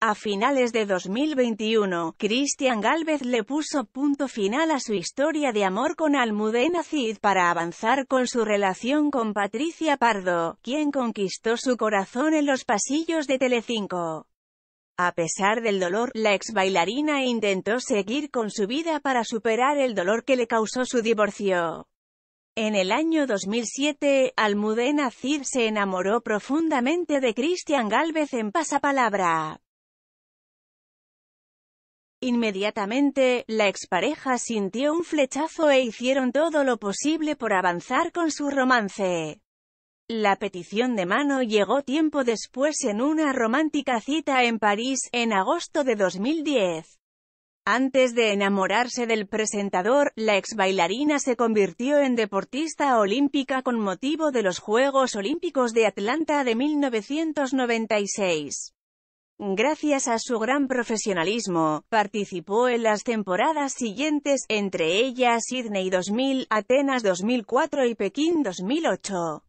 A finales de 2021, Cristian Galvez le puso punto final a su historia de amor con Almudena Cid para avanzar con su relación con Patricia Pardo, quien conquistó su corazón en los pasillos de Telecinco. A pesar del dolor, la ex bailarina intentó seguir con su vida para superar el dolor que le causó su divorcio. En el año 2007, Almudena Cid se enamoró profundamente de Cristian Galvez en Pasapalabra. Inmediatamente, la expareja sintió un flechazo e hicieron todo lo posible por avanzar con su romance. La petición de mano llegó tiempo después en una romántica cita en París, en agosto de 2010. Antes de enamorarse del presentador, la ex bailarina se convirtió en deportista olímpica con motivo de los Juegos Olímpicos de Atlanta de 1996. Gracias a su gran profesionalismo, participó en las temporadas siguientes, entre ellas Sydney 2000, Atenas 2004 y Pekín 2008.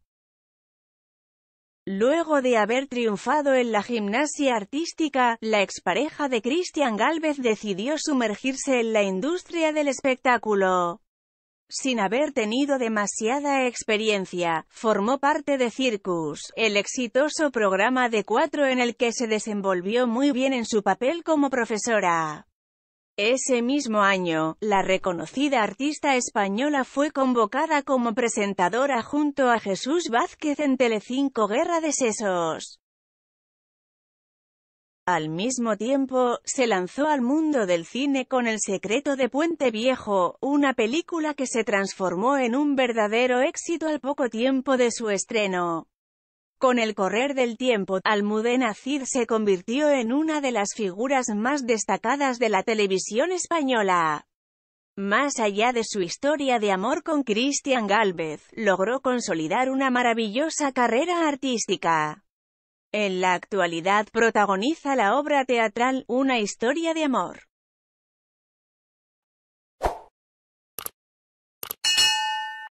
Luego de haber triunfado en la gimnasia artística, la expareja de Christian Gálvez decidió sumergirse en la industria del espectáculo sin haber tenido demasiada experiencia, formó parte de Circus, el exitoso programa de cuatro en el que se desenvolvió muy bien en su papel como profesora. Ese mismo año, la reconocida artista española fue convocada como presentadora junto a Jesús Vázquez en Telecinco Guerra de Sesos. Al mismo tiempo, se lanzó al mundo del cine con El secreto de Puente Viejo, una película que se transformó en un verdadero éxito al poco tiempo de su estreno. Con el correr del tiempo, Almudena Cid se convirtió en una de las figuras más destacadas de la televisión española. Más allá de su historia de amor con Cristian Gálvez, logró consolidar una maravillosa carrera artística. En la actualidad protagoniza la obra teatral Una historia de amor.